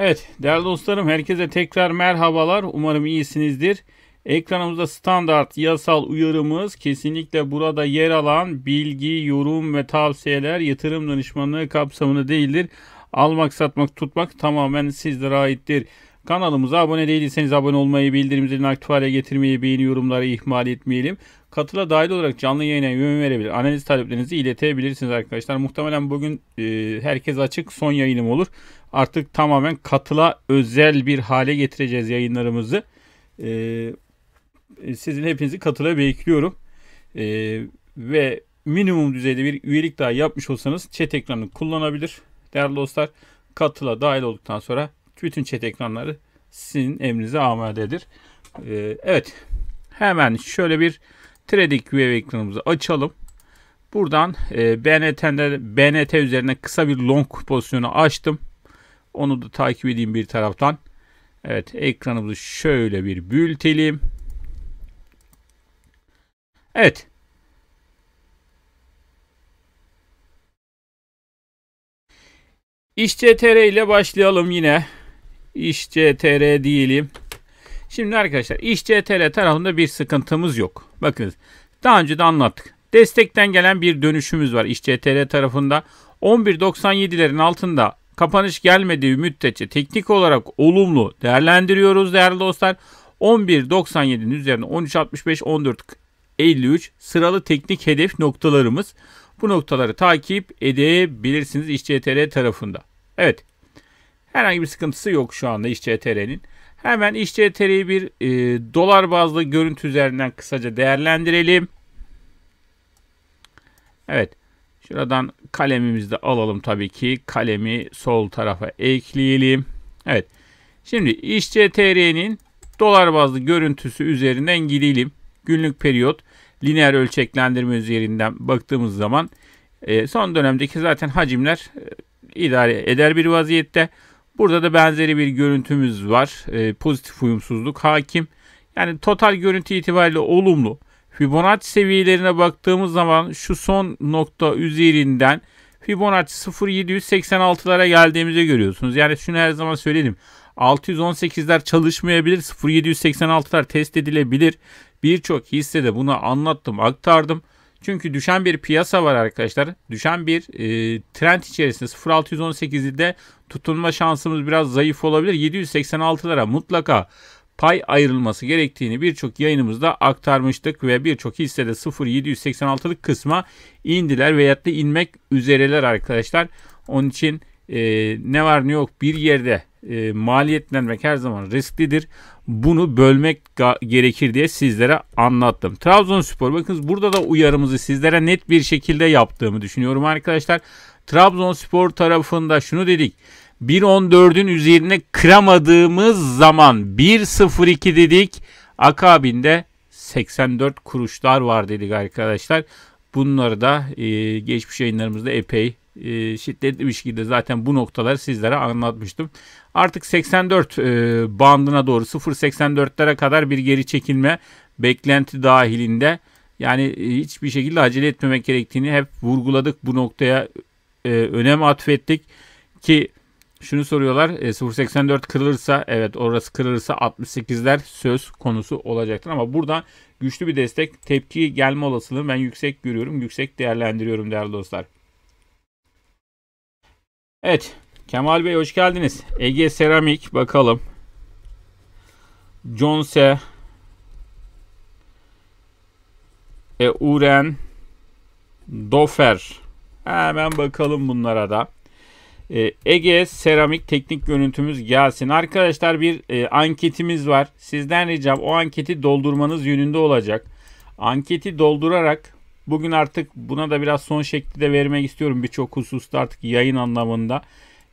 Evet değerli dostlarım herkese tekrar merhabalar. Umarım iyisinizdir. Ekranımızda standart yasal uyarımız kesinlikle burada yer alan bilgi, yorum ve tavsiyeler yatırım danışmanlığı kapsamını değildir. Almak, satmak, tutmak tamamen sizlere aittir. Kanalımıza abone değilseniz abone olmayı, bildirim zilini getirmeyi, beğeni yorumları ihmal etmeyelim. Katıla dahil olarak canlı yayına yön verebilir, analiz taleplerinizi iletebilirsiniz arkadaşlar. Muhtemelen bugün e, herkes açık son yayınım olur. Artık tamamen katıla özel bir hale getireceğiz yayınlarımızı. E, e sizin hepinizi katıla bekliyorum. E, ve minimum düzeyde bir üyelik daha yapmış olsanız chat ekranını kullanabilir. Değerli dostlar katıla dahil olduktan sonra bütün chat ekranları sizin emrinize amadedir. Ee, evet. Hemen şöyle bir Trading View ekranımızı açalım. Buradan e, BNT'de BNT üzerine kısa bir long pozisyonu açtım. Onu da takip edeyim bir taraftan. Evet ekranımızı şöyle bir büyütelim. Evet. İşçe TR ile başlayalım yine işctr diyelim. Şimdi arkadaşlar işctr tarafında bir sıkıntımız yok. Bakınız daha önce de anlattık. Destekten gelen bir dönüşümüz var işctr tarafında. 11.97'lerin altında kapanış gelmediği müddetçe teknik olarak olumlu değerlendiriyoruz değerli dostlar. 11.97'nin üzerine 13.65 14.53 sıralı teknik hedef noktalarımız. Bu noktaları takip edebilirsiniz İşçi tarafında. Evet Herhangi bir sıkıntısı yok şu anda İşçi.tr'nin. Hemen İşçi.tr'yi bir e, dolar bazlı görüntü üzerinden kısaca değerlendirelim. Evet. Şuradan kalemimizi de alalım tabii ki. Kalemi sol tarafa ekleyelim. Evet. Şimdi İşçi.tr'nin dolar bazlı görüntüsü üzerinden gidelim. Günlük periyot lineer ölçeklendirme üzerinden baktığımız zaman e, son dönemdeki zaten hacimler e, idare eder bir vaziyette. Burada da benzeri bir görüntümüz var. E, pozitif uyumsuzluk hakim. Yani total görüntü itibariyle olumlu. Fibonacci seviyelerine baktığımız zaman şu son nokta üzerinden Fibonacci 0.786'lara geldiğimizi görüyorsunuz. Yani şunu her zaman söyledim, 618'ler çalışmayabilir. 0.786'lar test edilebilir. Birçok hissede bunu anlattım, aktardım. Çünkü düşen bir piyasa var arkadaşlar. Düşen bir e, trend içerisinde 0.618'de tutunma şansımız biraz zayıf olabilir. 786'lara mutlaka pay ayrılması gerektiğini birçok yayınımızda aktarmıştık ve birçok hissede 0.786'lık kısma indiler veyahut da inmek üzereler arkadaşlar. Onun için e, ne var ne yok bir yerde e, maliyetlenmek her zaman risklidir bunu bölmek gerekir diye sizlere anlattım. Trabzonspor bakınız burada da uyarımızı sizlere net bir şekilde yaptığımı düşünüyorum arkadaşlar. Trabzonspor tarafında şunu dedik. 1.14'ün üzerine kıramadığımız zaman 1.02 dedik. Akabinde 84 kuruşlar var dedik arkadaşlar. Bunları da e, geçmiş yayınlarımızda epey e, şiddetle şekilde zaten bu noktaları sizlere anlatmıştım. Artık 84 e, bandına doğru 0.84'lere kadar bir geri çekilme beklenti dahilinde. Yani e, hiçbir şekilde acele etmemek gerektiğini hep vurguladık. Bu noktaya e, önem atfettik ki şunu soruyorlar. 0.84 kırılırsa evet orası kırılırsa 68'ler söz konusu olacaktır ama buradan güçlü bir destek tepki gelme olasılığını ben yüksek görüyorum. Yüksek değerlendiriyorum değerli dostlar. Evet. Kemal Bey hoş geldiniz. Ege Seramik bakalım. Jonse e, Uren Dofer. Hemen bakalım bunlara da. E, Ege Seramik teknik görüntümüz gelsin. Arkadaşlar bir e, anketimiz var. Sizden ricam o anketi doldurmanız yönünde olacak. Anketi doldurarak Bugün artık buna da biraz son şekli de vermek istiyorum birçok hususta artık yayın anlamında.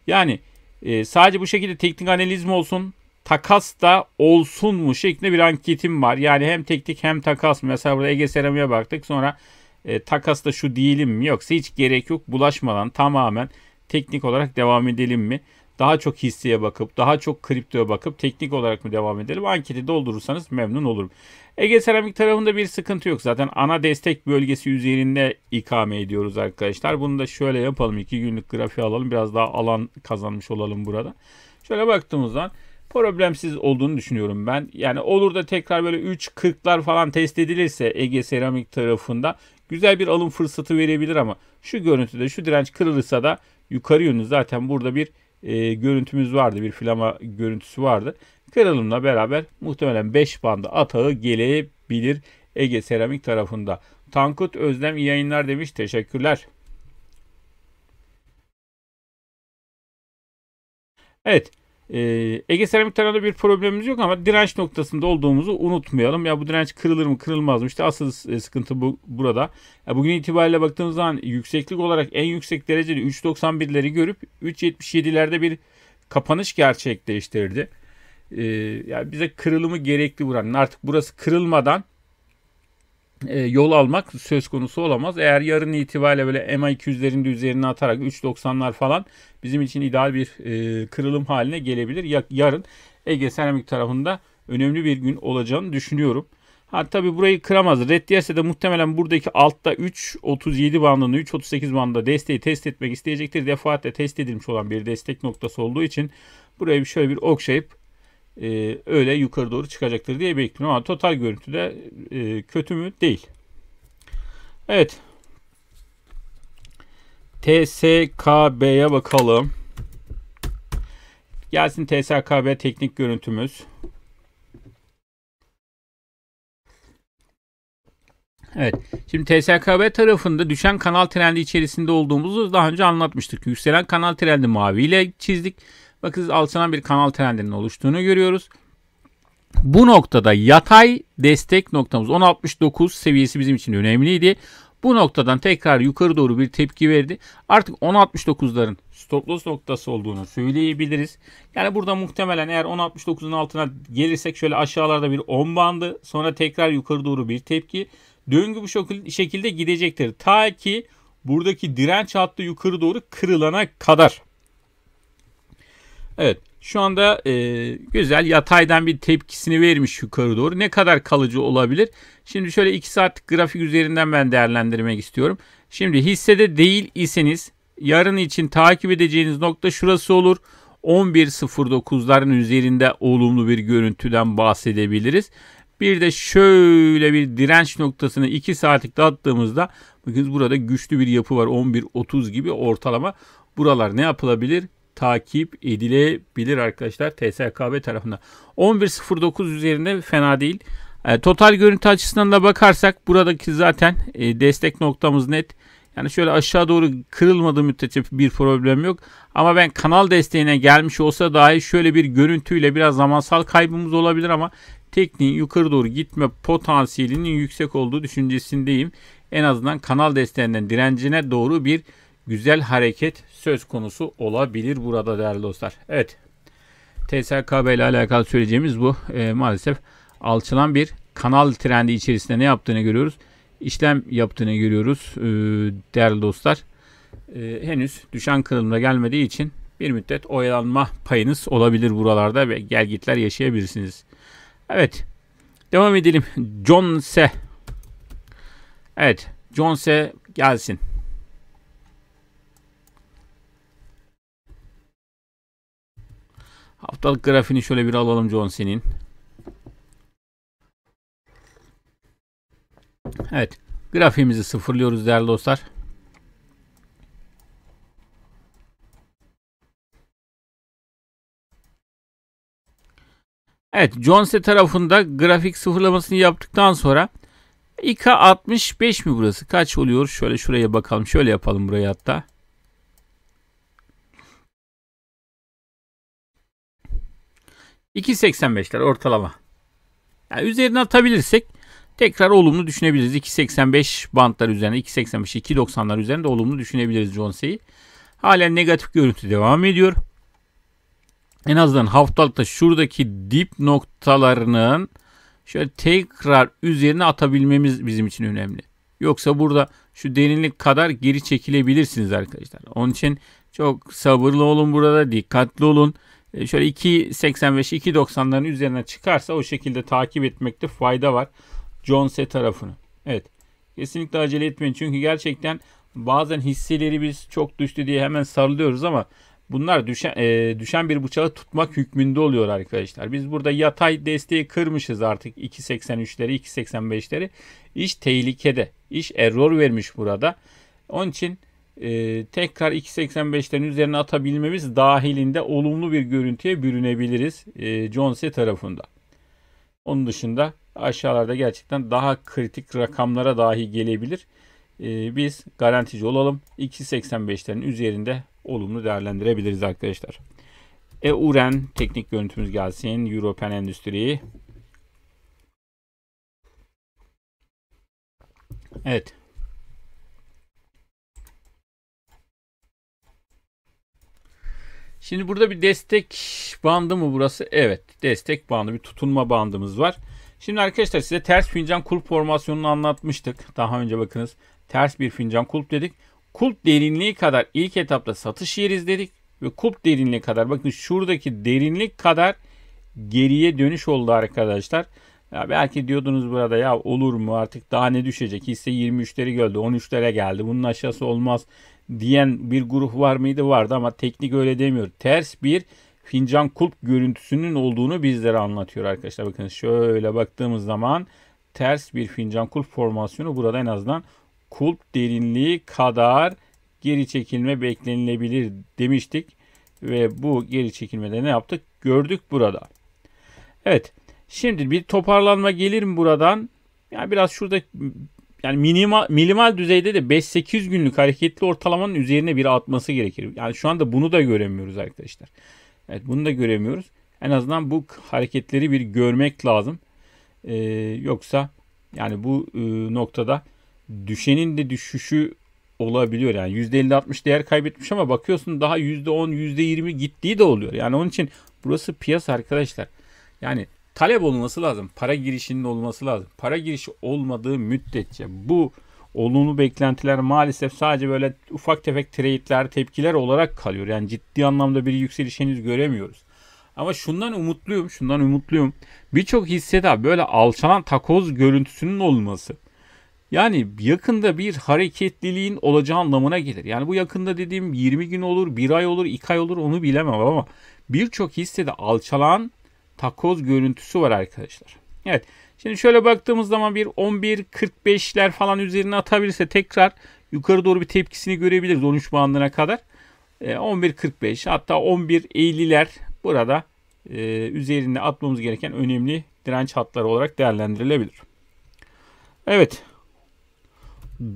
Yani e, sadece bu şekilde teknik analiz mi olsun, takas da olsun mu şeklinde bir anketim var. Yani hem teknik hem takas mı? Mesela burada Ege Serami'ye baktık sonra e, takas da şu değilim mi? Yoksa hiç gerek yok bulaşmadan tamamen teknik olarak devam edelim mi? daha çok hisseye bakıp, daha çok kriptoya bakıp teknik olarak mı devam edelim? Anketi doldurursanız memnun olurum. Ege Seramik tarafında bir sıkıntı yok. Zaten ana destek bölgesi üzerinde ikame ediyoruz arkadaşlar. Bunu da şöyle yapalım. 2 günlük grafiği alalım. Biraz daha alan kazanmış olalım burada. Şöyle baktığımızda problemsiz olduğunu düşünüyorum ben. Yani olur da tekrar böyle 3.40'lar falan test edilirse Ege Seramik tarafında güzel bir alım fırsatı verebilir ama şu görüntüde şu direnç kırılırsa da yukarı yönü zaten burada bir e, görüntümüz vardı. Bir flama görüntüsü vardı. Kırılımla beraber muhtemelen 5 bandı atağı gelebilir Ege Seramik tarafında. Tankut Özlem iyi yayınlar demiş. Teşekkürler. Evet. Ee, Ege seramik Seramikler'de bir problemimiz yok ama direnç noktasında olduğumuzu unutmayalım. Ya bu direnç kırılır mı kırılmaz mı? İşte asıl e, sıkıntı bu, burada. Ya bugün itibariyle baktığımız zaman yükseklik olarak en yüksek derecede 3.91'leri görüp 3.77'lerde bir kapanış gerçekleştirdi. Ee, yani bize kırılımı gerekli buranın. Artık burası kırılmadan e, yol almak söz konusu olamaz. Eğer yarın itibariyle böyle MA200'lerin de üzerine atarak 3.90'lar falan bizim için ideal bir e, kırılım haline gelebilir. Ya, yarın Ege Seramik tarafında önemli bir gün olacağını düşünüyorum. Ha tabii burayı kıramaz. Red de muhtemelen buradaki altta 3.37 bandını 3.38 bandında desteği test etmek isteyecektir. Defaatle test edilmiş olan bir destek noktası olduğu için burayı şöyle bir okşayıp e, öyle yukarı doğru çıkacaktır diye bekliyorum. Ama total görüntüde e, kötü mü? Değil. Evet. TSKB'ye bakalım. Gelsin TSKB teknik görüntümüz. Evet. Şimdi TSKB tarafında düşen kanal trendi içerisinde olduğumuzu daha önce anlatmıştık. Yükselen kanal trendi maviyle çizdik. Bakın alçalan bir kanal trendinin oluştuğunu görüyoruz. Bu noktada yatay destek noktamız 1069 seviyesi bizim için önemliydi. Bu noktadan tekrar yukarı doğru bir tepki verdi. Artık 10.69'ların stop loss noktası olduğunu söyleyebiliriz. Yani burada muhtemelen eğer 10.69'un altına gelirsek şöyle aşağılarda bir 10 bandı sonra tekrar yukarı doğru bir tepki. Döngü bu şekilde gidecektir. Ta ki buradaki direnç hattı yukarı doğru kırılana kadar. Evet şu anda e, güzel yataydan bir tepkisini vermiş yukarı doğru. Ne kadar kalıcı olabilir? Şimdi şöyle 2 saatlik grafik üzerinden ben değerlendirmek istiyorum. Şimdi hissede değil iseniz yarın için takip edeceğiniz nokta şurası olur. 11.09'ların üzerinde olumlu bir görüntüden bahsedebiliriz. Bir de şöyle bir direnç noktasını 2 saatlikte attığımızda bakınız burada güçlü bir yapı var 11.30 gibi ortalama. Buralar ne yapılabilir? takip edilebilir arkadaşlar TSKB tarafından. 11.09 üzerinde fena değil. E, total görüntü açısından da bakarsak buradaki zaten e, destek noktamız net. Yani şöyle aşağı doğru kırılmadığı müddetçe bir problem yok. Ama ben kanal desteğine gelmiş olsa dahi şöyle bir görüntüyle biraz zamansal kaybımız olabilir ama tekniğin yukarı doğru gitme potansiyelinin yüksek olduğu düşüncesindeyim. En azından kanal desteğinden direncine doğru bir güzel hareket söz konusu olabilir burada değerli dostlar. Evet. TSKB ile alakalı söyleyeceğimiz bu. E, maalesef alçalan bir kanal trendi içerisinde ne yaptığını görüyoruz. İşlem yaptığını görüyoruz e, değerli dostlar. E, henüz düşen kırılımda gelmediği için bir müddet oyalanma payınız olabilir buralarda ve gelgitler yaşayabilirsiniz. Evet. Devam edelim. John S. Evet. John S. gelsin. Haftalık grafiğini şöyle bir alalım John senin. Evet. Grafiğimizi sıfırlıyoruz değerli dostlar. Evet, Jones'e tarafında grafik sıfırlamasını yaptıktan sonra İK 65 mi burası? Kaç oluyor? Şöyle şuraya bakalım. Şöyle yapalım buraya hatta. 2.85'ler ortalama. Yani üzerine atabilirsek tekrar olumlu düşünebiliriz. 2.85 bantlar üzerinde, 2.85 2.90'lar üzerinde olumlu düşünebiliriz Jones'i. Halen negatif görüntü devam ediyor. En azından haftalıkta şuradaki dip noktalarının şöyle tekrar üzerine atabilmemiz bizim için önemli. Yoksa burada şu derinlik kadar geri çekilebilirsiniz arkadaşlar. Onun için çok sabırlı olun burada dikkatli olun. E, şöyle 2.85-2.90'ların üzerine çıkarsa o şekilde takip etmekte fayda var. John C tarafını. Evet. Kesinlikle acele etmeyin. Çünkü gerçekten bazen hisseleri biz çok düştü diye hemen sarılıyoruz ama bunlar düşen, e, düşen bir bıçağı tutmak hükmünde oluyor arkadaşlar. Biz burada yatay desteği kırmışız artık 2.83'leri 2.85'leri. İş tehlikede. İş error vermiş burada. Onun için e, tekrar 2.85'lerin üzerine atabilmemiz dahilinde olumlu bir görüntüye bürünebiliriz e, Jones'e tarafında. Onun dışında aşağılarda gerçekten daha kritik rakamlara dahi gelebilir. E, biz garantici olalım. 2.85'lerin üzerinde olumlu değerlendirebiliriz arkadaşlar. EUREN teknik görüntümüz gelsin. European Endüstri. Evet. Şimdi burada bir destek bandı mı burası? Evet destek bandı bir tutunma bandımız var. Şimdi arkadaşlar size ters fincan kulp formasyonunu anlatmıştık. Daha önce bakınız ters bir fincan kulp dedik. Kulp derinliği kadar ilk etapta satış yeriz dedik. Ve kulp derinliği kadar bakın şuradaki derinlik kadar geriye dönüş oldu arkadaşlar. Ya belki diyordunuz burada ya olur mu artık daha ne düşecek hisse 23'leri gördü 13'lere geldi bunun aşağısı olmaz diyen bir grup var mıydı? Vardı ama teknik öyle demiyor. Ters bir fincan kulp görüntüsünün olduğunu bizlere anlatıyor arkadaşlar. Bakın şöyle baktığımız zaman ters bir fincan kulp formasyonu burada en azından kulp derinliği kadar geri çekilme beklenilebilir demiştik. Ve bu geri çekilmede ne yaptık? Gördük burada. Evet. Şimdi bir toparlanma gelir mi buradan? Yani biraz şurada yani minima minimal düzeyde de 5-8 günlük hareketli ortalamanın üzerine bir atması gerekir. Yani şu anda bunu da göremiyoruz arkadaşlar. Evet bunu da göremiyoruz. En azından bu hareketleri bir görmek lazım. Ee, yoksa yani bu e, noktada düşenin de düşüşü olabiliyor. Yani %50-60 değer kaybetmiş ama bakıyorsun daha %10, %20 gittiği de oluyor. Yani onun için burası piyasa arkadaşlar. Yani talep olması lazım. Para girişinin olması lazım. Para girişi olmadığı müddetçe bu olumlu beklentiler maalesef sadece böyle ufak tefek trade'ler, tepkiler olarak kalıyor. Yani ciddi anlamda bir yükseliş henüz göremiyoruz. Ama şundan umutluyum, şundan umutluyum. Birçok hissede böyle alçalan takoz görüntüsünün olması. Yani yakında bir hareketliliğin olacağı anlamına gelir. Yani bu yakında dediğim 20 gün olur, 1 ay olur, 2 ay olur onu bilemem ama birçok hissede alçalan takoz görüntüsü var arkadaşlar. Evet. Şimdi şöyle baktığımız zaman bir 11.45'ler falan üzerine atabilirse tekrar yukarı doğru bir tepkisini görebiliriz 13 bandına kadar. 11.45 e, hatta 11.50'ler burada e, üzerinde atmamız gereken önemli direnç hatları olarak değerlendirilebilir. Evet.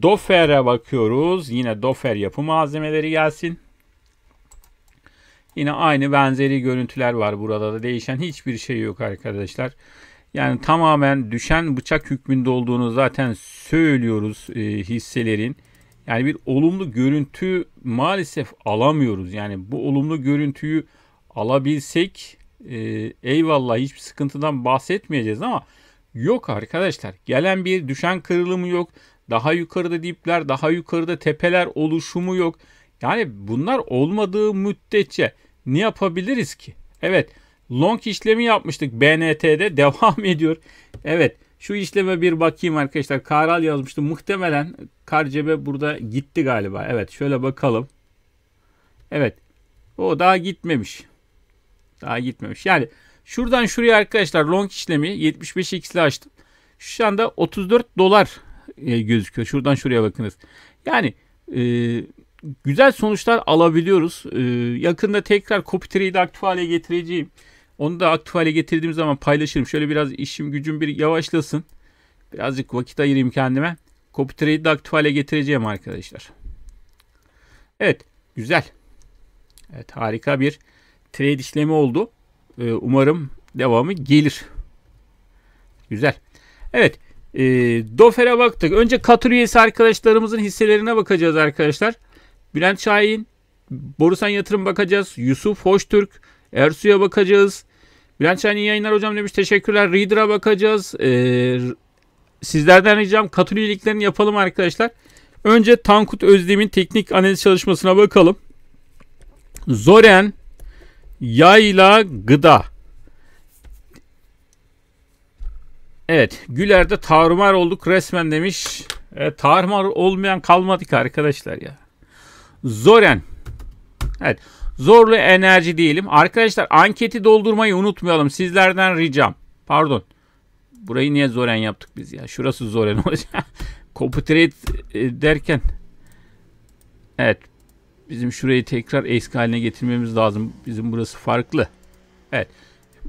Dofer'e bakıyoruz. Yine Dofer yapı malzemeleri gelsin. Yine aynı benzeri görüntüler var burada da değişen hiçbir şey yok arkadaşlar. Yani tamamen düşen bıçak hükmünde olduğunu zaten söylüyoruz e, hisselerin. Yani bir olumlu görüntü maalesef alamıyoruz. Yani bu olumlu görüntüyü alabilsek e, eyvallah hiçbir sıkıntıdan bahsetmeyeceğiz ama yok arkadaşlar. Gelen bir düşen kırılımı yok. Daha yukarıda dipler, daha yukarıda tepeler oluşumu yok. Yani bunlar olmadığı müddetçe ne yapabiliriz ki? Evet long işlemi yapmıştık BNT'de devam ediyor. Evet şu işleme bir bakayım arkadaşlar. Karal yazmıştı. Muhtemelen Karcebe burada gitti galiba. Evet şöyle bakalım. Evet. O daha gitmemiş. Daha gitmemiş. Yani şuradan şuraya arkadaşlar long işlemi 75x'le açtım. Şu anda 34 dolar e, gözüküyor. Şuradan şuraya bakınız. Yani e, güzel sonuçlar alabiliyoruz. Ee, yakında tekrar Copytree'yi de aktif hale getireceğim. Onu da aktif hale getirdiğim zaman paylaşırım. Şöyle biraz işim gücüm bir yavaşlasın. Birazcık vakit ayırayım kendime. Copytrade'i de aktif hale getireceğim arkadaşlar. Evet. Güzel. Evet harika bir trade işlemi oldu. Ee, umarım devamı gelir. Güzel. Evet. E, Dofer'e baktık. Önce katıl üyesi arkadaşlarımızın hisselerine bakacağız Arkadaşlar. Bülent Şahin, Borusan Yatırım bakacağız. Yusuf Hoştürk, Ersu'ya bakacağız. Bülent Şahin yayınlar hocam demiş. Teşekkürler. Reader'a bakacağız. Ee, sizlerden ricam katıl iyiliklerini yapalım arkadaşlar. Önce Tankut Özdemirin teknik analiz çalışmasına bakalım. Zoren yayla gıda. Evet Güler'de tarumar olduk resmen demiş. E, tarumar olmayan kalmadık arkadaşlar ya. Zoren. Evet. Zorlu enerji diyelim. Arkadaşlar anketi doldurmayı unutmayalım. Sizlerden ricam. Pardon. Burayı niye Zoren yaptık biz ya? Şurası Zoren olacak. Copytrade e, derken. Evet. Bizim şurayı tekrar eski haline getirmemiz lazım. Bizim burası farklı. Evet.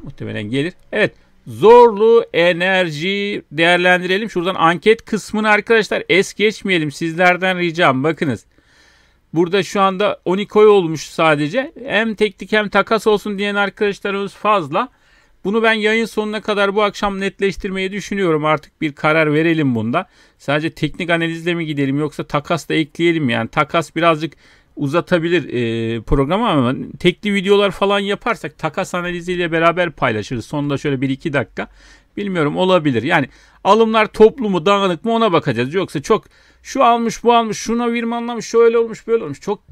Muhtemelen gelir. Evet. Zorlu enerji değerlendirelim. Şuradan anket kısmını arkadaşlar es geçmeyelim. Sizlerden ricam. Bakınız. Burada şu anda 12 oy olmuş sadece. Hem teknik hem takas olsun diyen arkadaşlarımız fazla. Bunu ben yayın sonuna kadar bu akşam netleştirmeyi düşünüyorum. Artık bir karar verelim bunda. Sadece teknik analizle mi gidelim yoksa takas da ekleyelim yani. Takas birazcık uzatabilir e, programı ama tekli videolar falan yaparsak takas analiziyle beraber paylaşırız. Sonunda şöyle 1-2 dakika Bilmiyorum olabilir. Yani alımlar toplumu dağınık mı ona bakacağız. Yoksa çok şu almış bu almış şuna virmanlamış şöyle olmuş böyle olmuş. Çok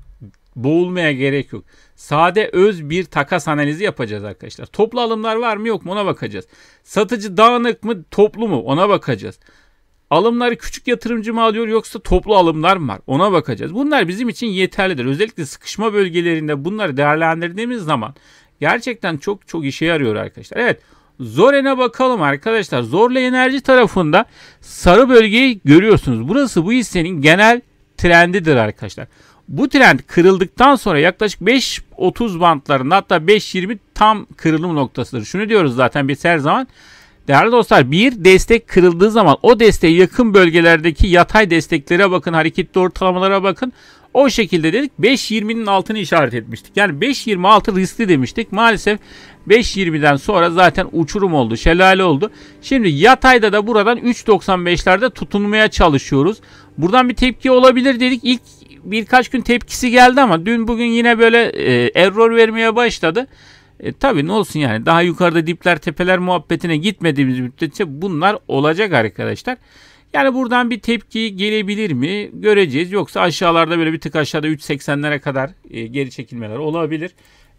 boğulmaya gerek yok. Sade öz bir takas analizi yapacağız arkadaşlar. Toplu alımlar var mı yok mu ona bakacağız. Satıcı dağınık mı toplu mu ona bakacağız. Alımları küçük yatırımcı mı alıyor yoksa toplu alımlar mı var? Ona bakacağız. Bunlar bizim için yeterlidir. Özellikle sıkışma bölgelerinde bunları değerlendirdiğimiz zaman gerçekten çok çok işe yarıyor arkadaşlar. Evet Zoren'e bakalım arkadaşlar. Zorla enerji tarafında sarı bölgeyi görüyorsunuz. Burası bu hissenin genel trendidir arkadaşlar. Bu trend kırıldıktan sonra yaklaşık 5.30 bantlarında hatta 5.20 tam kırılım noktasıdır. Şunu diyoruz zaten biz her zaman. Değerli dostlar bir destek kırıldığı zaman o desteğe yakın bölgelerdeki yatay desteklere bakın. Hareketli ortalamalara bakın. O şekilde dedik 5.20'nin altını işaret etmiştik. Yani 5.26 riskli demiştik. Maalesef 5.20'den sonra zaten uçurum oldu, şelale oldu. Şimdi yatayda da buradan 3.95'lerde tutunmaya çalışıyoruz. Buradan bir tepki olabilir dedik. İlk birkaç gün tepkisi geldi ama dün bugün yine böyle e, error vermeye başladı. E, tabii ne olsun yani daha yukarıda dipler tepeler muhabbetine gitmediğimiz müddetçe bunlar olacak arkadaşlar. Yani buradan bir tepki gelebilir mi göreceğiz. Yoksa aşağılarda böyle bir tık aşağıda 3.80'lere kadar e, geri çekilmeler olabilir.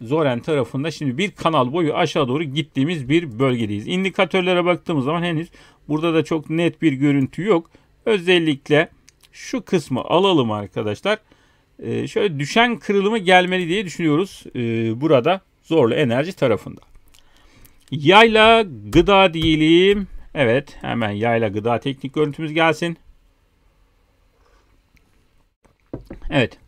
Zoren tarafında şimdi bir kanal boyu aşağı doğru gittiğimiz bir bölgedeyiz. İndikatörlere baktığımız zaman henüz burada da çok net bir görüntü yok. Özellikle şu kısmı alalım arkadaşlar. Ee, şöyle düşen kırılımı gelmeli diye düşünüyoruz ee, burada zorlu enerji tarafında. Yayla gıda diyelim. Evet hemen yayla gıda teknik görüntümüz gelsin. Evet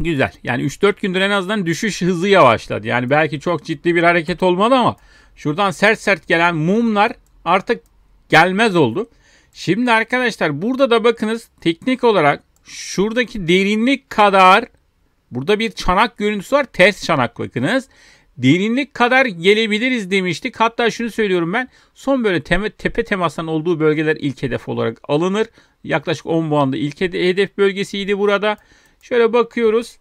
Güzel. Yani 3-4 gündür en azından düşüş hızı yavaşladı. Yani belki çok ciddi bir hareket olmadı ama şuradan sert sert gelen mumlar artık gelmez oldu. Şimdi arkadaşlar burada da bakınız teknik olarak şuradaki derinlik kadar burada bir çanak görüntüsü var. Test çanak bakınız. Derinlik kadar gelebiliriz demiştik. Hatta şunu söylüyorum ben. Son böyle teme, tepe temasların olduğu bölgeler ilk hedef olarak alınır. Yaklaşık 10 puanda ilk hedef bölgesiydi burada. Şöyle bakıyoruz.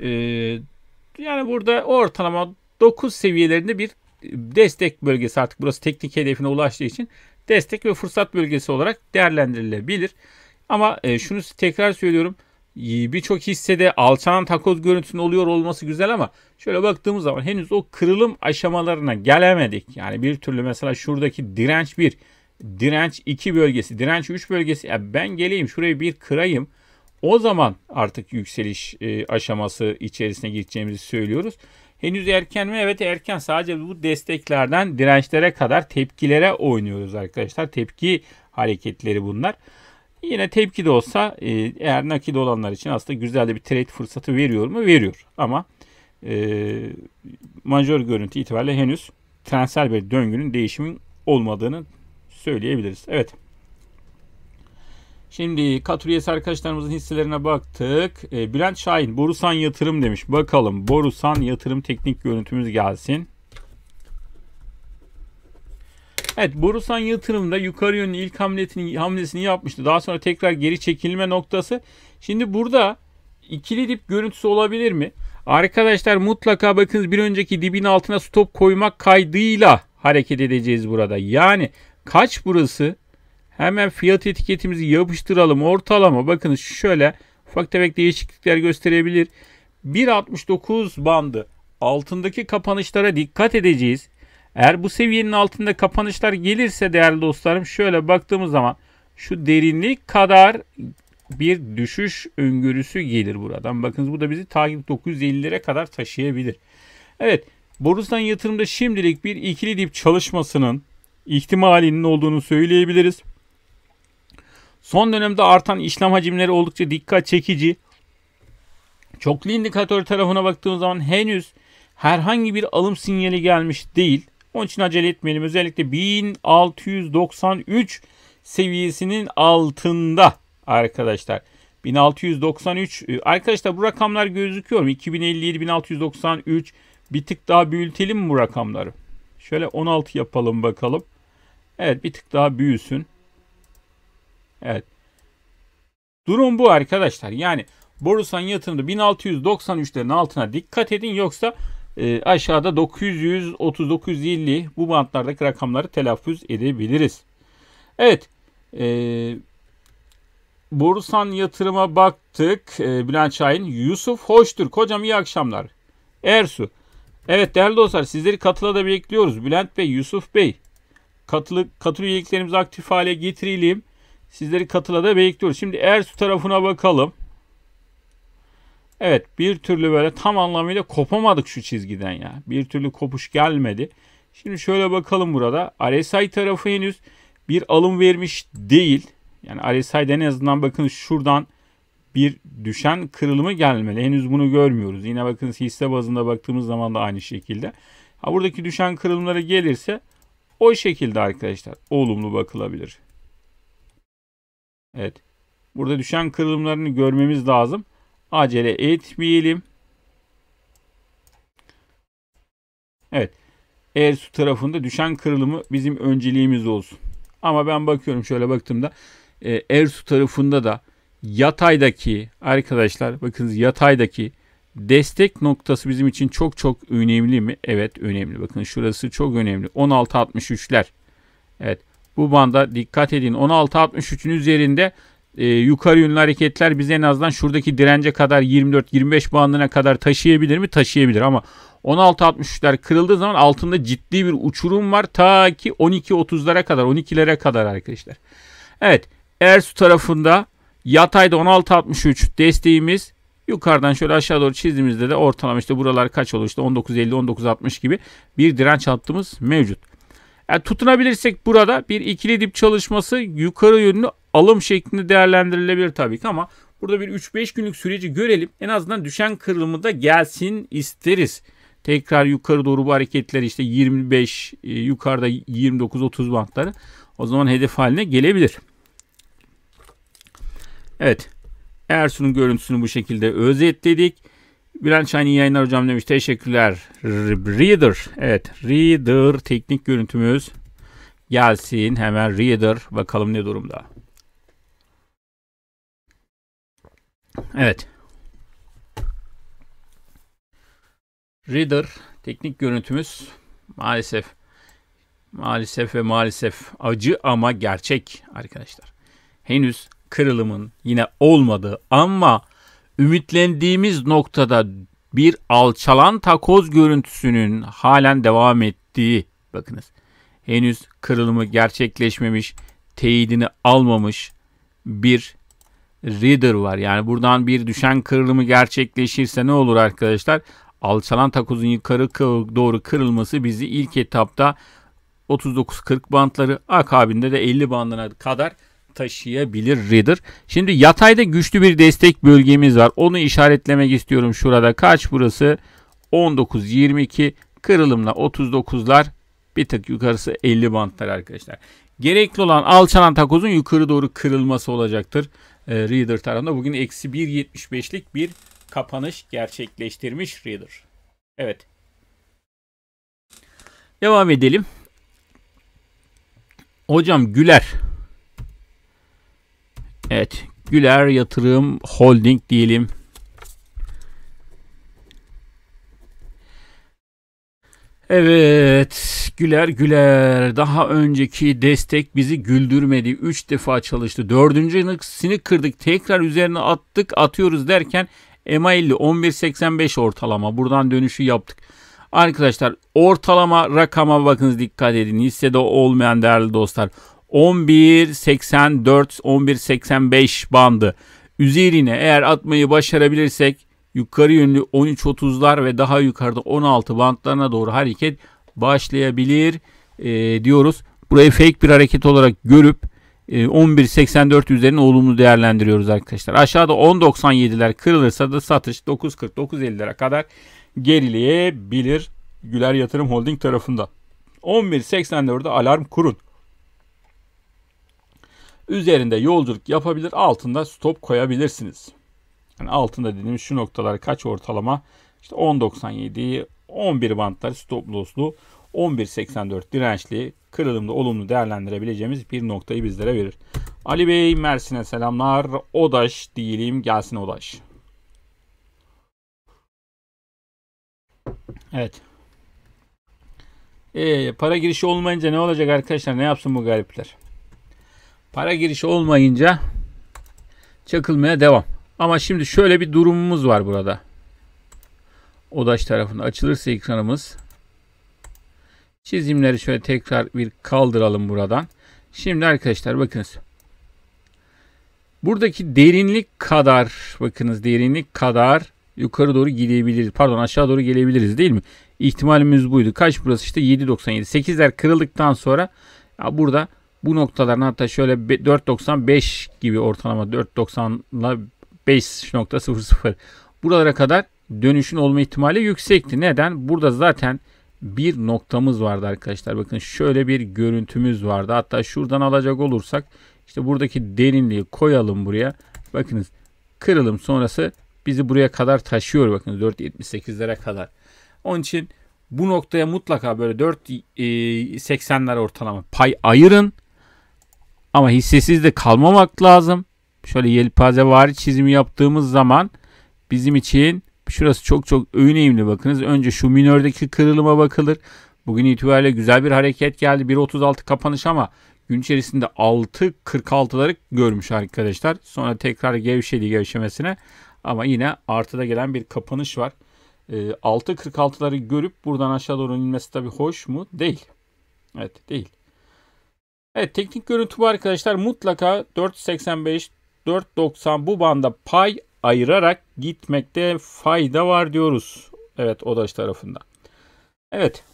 Ee, yani burada ortalama 9 seviyelerinde bir destek bölgesi artık burası teknik hedefine ulaştığı için destek ve fırsat bölgesi olarak değerlendirilebilir. Ama e, şunu tekrar söylüyorum. Ee, birçok hissede alçalan takoz görüntüsünün oluyor olması güzel ama şöyle baktığımız zaman henüz o kırılım aşamalarına gelemedik. Yani bir türlü mesela şuradaki direnç 1, direnç 2 bölgesi, direnç 3 bölgesi. Ya ben geleyim şurayı bir kırayım. O zaman artık yükseliş e, aşaması içerisine gireceğimizi söylüyoruz. Henüz erken mi? Evet erken. Sadece bu desteklerden dirençlere kadar tepkilere oynuyoruz arkadaşlar. Tepki hareketleri bunlar. Yine tepki de olsa e, eğer nakit olanlar için aslında güzel de bir trade fırsatı veriyor mu? Veriyor. Ama e, majör görüntü itibariyle henüz transfer bir döngünün değişimin olmadığını söyleyebiliriz. Evet. Şimdi kat arkadaşlarımızın hisselerine baktık. E, Bülent Şahin Borusan Yatırım demiş. Bakalım Borusan Yatırım teknik görüntümüz gelsin. Evet Borusan Yatırım'da yukarı yönlü ilk hamletini, hamlesini yapmıştı. Daha sonra tekrar geri çekilme noktası. Şimdi burada ikili dip görüntüsü olabilir mi? Arkadaşlar mutlaka bakınız bir önceki dibin altına stop koymak kaydıyla hareket edeceğiz burada. Yani kaç burası? Hemen fiyat etiketimizi yapıştıralım. Ortalama bakın şöyle ufak tefek değişiklikler gösterebilir. 1.69 bandı altındaki kapanışlara dikkat edeceğiz. Eğer bu seviyenin altında kapanışlar gelirse değerli dostlarım şöyle baktığımız zaman şu derinlik kadar bir düşüş öngörüsü gelir buradan. Bakınız bu da bizi takip 950'lere kadar taşıyabilir. Evet Borustan yatırımda şimdilik bir ikili dip çalışmasının ihtimalinin olduğunu söyleyebiliriz. Son dönemde artan işlem hacimleri oldukça dikkat çekici. Çoklu indikatör tarafına baktığımız zaman henüz herhangi bir alım sinyali gelmiş değil. Onun için acele etmeyelim. Özellikle 1693 seviyesinin altında arkadaşlar. 1693 e, arkadaşlar bu rakamlar gözüküyor mu? 2057 1693 bir tık daha büyütelim mi bu rakamları? Şöyle 16 yapalım bakalım. Evet bir tık daha büyüsün. Evet. Durum bu arkadaşlar. Yani borusan yatırımda 1693'lerin altına dikkat edin. Yoksa e, aşağıda 930-950 bu bantlardaki rakamları telaffuz edebiliriz. Evet. E, borusan yatırıma baktık. E, Bülent Şahin. Yusuf Hoştur. Kocam iyi akşamlar. Ersu. Evet değerli dostlar sizleri katıla da bekliyoruz. Bülent Bey, Yusuf Bey. Katılı, katıl üyeliklerimizi aktif hale getirelim. Sizleri katıla da bekliyoruz. Şimdi Ersu tarafına bakalım. Evet bir türlü böyle tam anlamıyla kopamadık şu çizgiden ya. Bir türlü kopuş gelmedi. Şimdi şöyle bakalım burada. RSI tarafı henüz bir alım vermiş değil. Yani RSI'de en azından bakın şuradan bir düşen kırılımı gelmeli. Henüz bunu görmüyoruz. Yine bakın hisse bazında baktığımız zaman da aynı şekilde. Ha buradaki düşen kırılımlara gelirse o şekilde arkadaşlar olumlu bakılabilir. Evet. Burada düşen kırılımlarını görmemiz lazım. Acele etmeyelim. Evet. Eğer su tarafında düşen kırılımı bizim önceliğimiz olsun. Ama ben bakıyorum şöyle baktığımda e, Ersu tarafında da yataydaki arkadaşlar bakınız yataydaki destek noktası bizim için çok çok önemli mi? Evet önemli. Bakın şurası çok önemli. 16.63'ler. Evet. Bu banda dikkat edin. 16.63'ün üzerinde e, yukarı yönlü hareketler bize en azından şuradaki dirence kadar 24-25 bandına kadar taşıyabilir mi? Taşıyabilir ama 16.63'ler kırıldığı zaman altında ciddi bir uçurum var. Ta ki 12.30'lara kadar 12'lere kadar arkadaşlar. Evet Ersu tarafında yatayda 16.63 desteğimiz yukarıdan şöyle aşağı doğru çizdiğimizde de ortalama işte buralar kaç olur işte 19.50 19.60 gibi bir direnç hattımız mevcut. Yani tutunabilirsek burada bir ikili dip çalışması yukarı yönlü alım şeklinde değerlendirilebilir tabii ki ama burada bir 3-5 günlük süreci görelim. En azından düşen kırılımı da gelsin isteriz. Tekrar yukarı doğru bu hareketler işte 25 e, yukarıda 29-30 bantları o zaman hedef haline gelebilir. Evet. Ersun'un görüntüsünü bu şekilde özetledik. Bülent Şahin yayınlar hocam demiş. Teşekkürler. Reader. Evet. Reader teknik görüntümüz gelsin. Hemen Reader. Bakalım ne durumda. Evet. Reader teknik görüntümüz maalesef maalesef ve maalesef acı ama gerçek arkadaşlar. Henüz kırılımın yine olmadığı ama ümitlendiğimiz noktada bir alçalan takoz görüntüsünün halen devam ettiği bakınız henüz kırılımı gerçekleşmemiş teyidini almamış bir reader var. Yani buradan bir düşen kırılımı gerçekleşirse ne olur arkadaşlar? Alçalan takozun yukarı doğru kırılması bizi ilk etapta 39-40 bantları akabinde de 50 bandına kadar taşıyabilir Reader. Şimdi yatayda güçlü bir destek bölgemiz var. Onu işaretlemek istiyorum. Şurada kaç burası? 19, 22 kırılımla 39'lar bir tık yukarısı 50 bantlar arkadaşlar. Gerekli olan alçalan takozun yukarı doğru kırılması olacaktır. E, Reader tarafında bugün eksi 1.75'lik bir kapanış gerçekleştirmiş Reader. Evet. Devam edelim. Hocam Güler Evet. Güler Yatırım Holding diyelim. Evet güler güler daha önceki destek bizi güldürmedi 3 defa çalıştı 4. sini kırdık tekrar üzerine attık atıyoruz derken EMA 50 11.85 ortalama buradan dönüşü yaptık. Arkadaşlar ortalama rakama bakınız dikkat edin hissede olmayan değerli dostlar 11.84-11.85 bandı. Üzerine eğer atmayı başarabilirsek yukarı yönlü 13.30'lar ve daha yukarıda 16 bandlarına doğru hareket başlayabilir e, diyoruz. Burayı fake bir hareket olarak görüp e, 11.84 üzerine olumlu değerlendiriyoruz arkadaşlar. Aşağıda 10.97'ler kırılırsa da satış 9.49, 950lere kadar gerileyebilir Güler Yatırım Holding tarafında. 11.84'de alarm kurun. Üzerinde yolculuk yapabilir, altında stop koyabilirsiniz. Yani altında dediğim şu noktalar kaç ortalama? İşte 10.97, 11 bantlar stop losslu, 11.84 dirençli, kırılımda olumlu değerlendirebileceğimiz bir noktayı bizlere verir. Ali Bey Mersin'e selamlar. Odaş değilim gelsin Odaş. Evet. Ee, para girişi olmayınca ne olacak arkadaşlar? Ne yapsın bu garipler? Para girişi olmayınca çakılmaya devam. Ama şimdi şöyle bir durumumuz var burada. Odaş tarafında açılırsa ekranımız. Çizimleri şöyle tekrar bir kaldıralım buradan. Şimdi arkadaşlar bakınız. Buradaki derinlik kadar bakınız derinlik kadar yukarı doğru gidebiliriz. Pardon aşağı doğru gelebiliriz değil mi? İhtimalimiz buydu. Kaç burası işte 7.97. 8'ler kırıldıktan sonra ya burada bu noktaların hatta şöyle 4.95 gibi ortalama 4.90 ile 5.00 buralara kadar dönüşün olma ihtimali yüksekti. Neden? Burada zaten bir noktamız vardı arkadaşlar. Bakın şöyle bir görüntümüz vardı. Hatta şuradan alacak olursak işte buradaki derinliği koyalım buraya. Bakınız kırılım sonrası bizi buraya kadar taşıyor. Bakın 4.78'lere kadar. Onun için bu noktaya mutlaka böyle 4.80'ler e, ortalama pay ayırın. Ama hissesiz de kalmamak lazım. Şöyle yelpazevari çizimi yaptığımız zaman bizim için şurası çok çok önemli bakınız. Önce şu minördeki kırılıma bakılır. Bugün itibariyle güzel bir hareket geldi. 1.36 kapanış ama gün içerisinde 6.46'ları görmüş arkadaşlar. Sonra tekrar gevşedi gevşemesine. Ama yine artıda gelen bir kapanış var. 6.46'ları ee, görüp buradan aşağı doğru inmesi tabii hoş mu? Değil. Evet değil. Evet teknik görüntü bu arkadaşlar. Mutlaka 4.85, 4.90 bu banda pay ayırarak gitmekte fayda var diyoruz. Evet Odaş tarafında. Evet.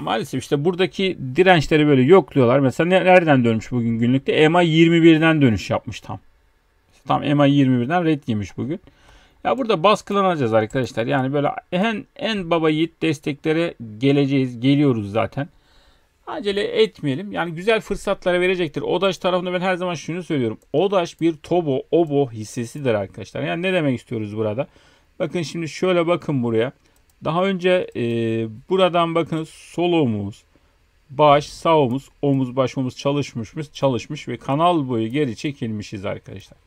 Maalesef işte buradaki dirençleri böyle yokluyorlar. Mesela nereden dönmüş bugün günlükte? EMA 21'den dönüş yapmış tam. Tam EMA 21'den red yemiş bugün. Ya burada baskılanacağız arkadaşlar. Yani böyle en en baba yiğit desteklere geleceğiz. Geliyoruz zaten. Acele etmeyelim. Yani güzel fırsatlara verecektir. Odaş tarafında ben her zaman şunu söylüyorum. Odaş bir Tobo, Obo hissesidir arkadaşlar. Yani ne demek istiyoruz burada? Bakın şimdi şöyle bakın buraya. Daha önce e, buradan bakın sol omuz, baş, sağ omuz, omuz, baş, omuz çalışmışmış, çalışmış ve kanal boyu geri çekilmişiz arkadaşlar.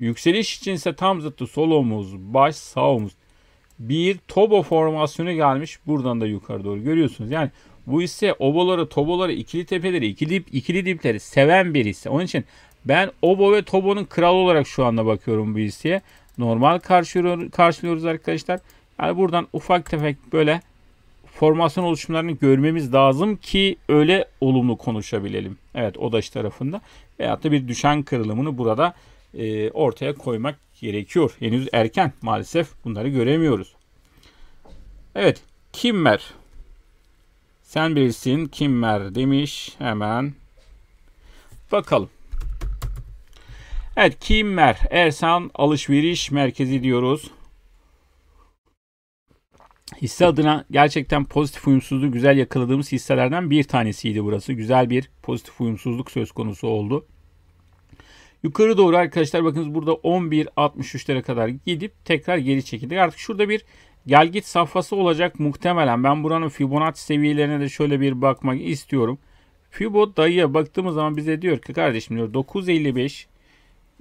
Yükseliş için ise tam zıttı sol omuz, baş, sağ omuz. Bir tobo formasyonu gelmiş. Buradan da yukarı doğru görüyorsunuz. Yani bu ise oboları, toboları, ikili tepeleri, ikili, dip ikili dipleri seven bir hisse. Onun için ben obo ve tobonun kralı olarak şu anda bakıyorum bu hisseye. Normal karşılıyor, karşılıyoruz arkadaşlar. Yani buradan ufak tefek böyle formasyon oluşumlarını görmemiz lazım ki öyle olumlu konuşabilelim. Evet o ODAŞ tarafında veyahut da bir düşen kırılımını burada e, ortaya koymak gerekiyor. Henüz erken maalesef bunları göremiyoruz. Evet Kimmer. Sen bilirsin Kimmer demiş hemen. Bakalım. Evet Kimmer Ersan Alışveriş Merkezi diyoruz. Hisse adına gerçekten pozitif uyumsuzluğu güzel yakaladığımız hisselerden bir tanesiydi burası. Güzel bir pozitif uyumsuzluk söz konusu oldu. Yukarı doğru arkadaşlar bakınız burada 11.63'lere kadar gidip tekrar geri çekildi. Artık şurada bir gel git safhası olacak muhtemelen. Ben buranın Fibonacci seviyelerine de şöyle bir bakmak istiyorum. Fibo dayıya baktığımız zaman bize diyor ki kardeşim diyor 955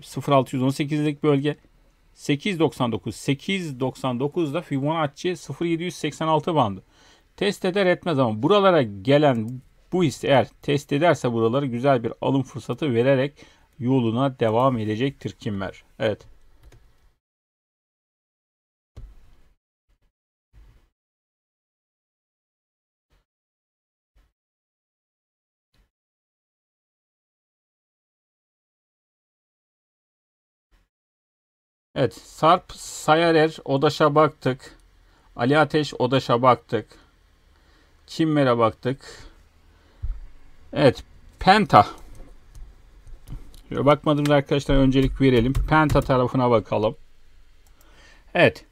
0618'lik bölge 899 899'da Fibonacci 0786 bandı. Test eder etmez ama buralara gelen bu hisse eğer test ederse buraları güzel bir alım fırsatı vererek yoluna devam edecektir kimler? Evet. Evet, Sarp Sayarer Odaş'a baktık. Ali Ateş Odaş'a baktık. Kimmer'e baktık. Evet, Penta diyor. Bakmadığımız arkadaşlar öncelik verelim. Penta tarafına bakalım. Evet.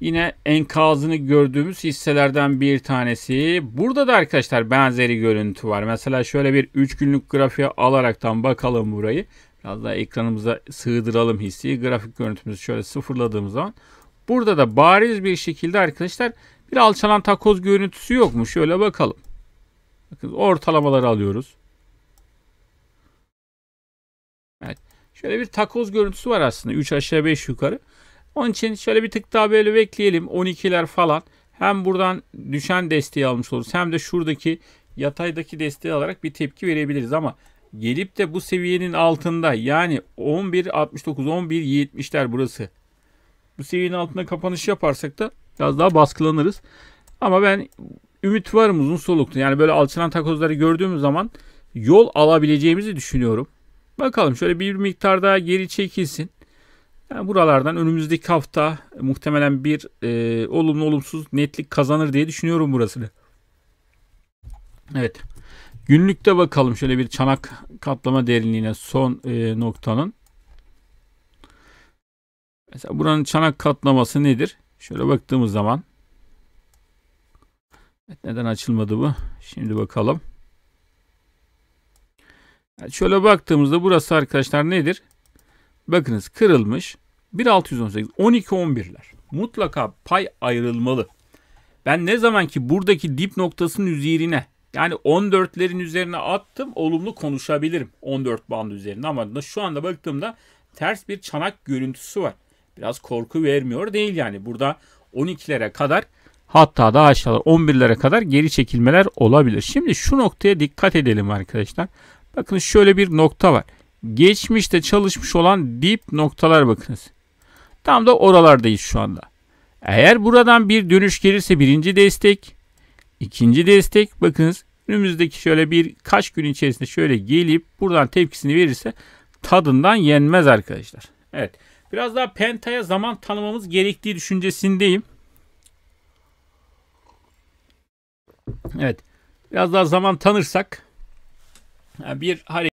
Yine enkazını gördüğümüz hisselerden bir tanesi. Burada da arkadaşlar benzeri görüntü var. Mesela şöyle bir 3 günlük grafiği alaraktan bakalım burayı. Biraz daha ekranımıza sığdıralım hissi. Grafik görüntümüzü şöyle sıfırladığımız zaman. Burada da bariz bir şekilde arkadaşlar bir alçalan takoz görüntüsü yok mu? Şöyle bakalım. Bakın ortalamaları alıyoruz. Şöyle bir takoz görüntüsü var aslında. 3 aşağı 5 yukarı. Onun için şöyle bir tık daha böyle bekleyelim. 12'ler falan. Hem buradan düşen desteği almış oluruz. Hem de şuradaki yataydaki desteği alarak bir tepki verebiliriz. Ama gelip de bu seviyenin altında yani 11.69 11.70'ler burası. Bu seviyenin altında kapanış yaparsak da biraz daha baskılanırız. Ama ben ümit varım uzun soluklu. Yani böyle alçalan takozları gördüğümüz zaman yol alabileceğimizi düşünüyorum. Bakalım şöyle bir miktar daha geri çekilsin. Yani buralardan önümüzdeki hafta muhtemelen bir e, olumlu olumsuz netlik kazanır diye düşünüyorum burasını. Evet. Günlükte bakalım şöyle bir çanak katlama derinliğine son e, noktanın. Mesela buranın çanak katlaması nedir? Şöyle baktığımız zaman. Evet, neden açılmadı bu? Şimdi bakalım şöyle baktığımızda burası arkadaşlar nedir? Bakınız kırılmış. 1618 12 11'ler. Mutlaka pay ayrılmalı. Ben ne zaman ki buradaki dip noktasının üzerine yani 14'lerin üzerine attım olumlu konuşabilirim 14 bandı üzerine. ama şu anda baktığımda ters bir çanak görüntüsü var. Biraz korku vermiyor değil yani burada 12'lere kadar hatta daha aşağılar 11'lere kadar geri çekilmeler olabilir. Şimdi şu noktaya dikkat edelim arkadaşlar. Bakın şöyle bir nokta var. Geçmişte çalışmış olan dip noktalar bakınız. Tam da oralardayız şu anda. Eğer buradan bir dönüş gelirse birinci destek, ikinci destek bakınız önümüzdeki şöyle bir kaç gün içerisinde şöyle gelip buradan tepkisini verirse tadından yenmez arkadaşlar. Evet. Biraz daha pentaya zaman tanımamız gerektiği düşüncesindeyim. Evet. Biraz daha zaman tanırsak bir hareket